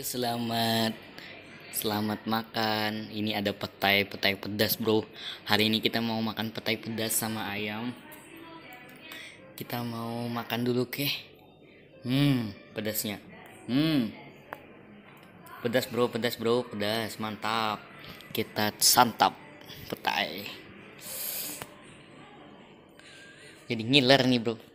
selamat selamat makan. Ini ada petai, petai pedas, Bro. Hari ini kita mau makan petai pedas sama ayam. Kita mau makan dulu, ke. Hmm, pedasnya. Hmm. Pedas, Bro, pedas, Bro, pedas. Mantap. Kita santap petai. Jadi ngiler nih, Bro.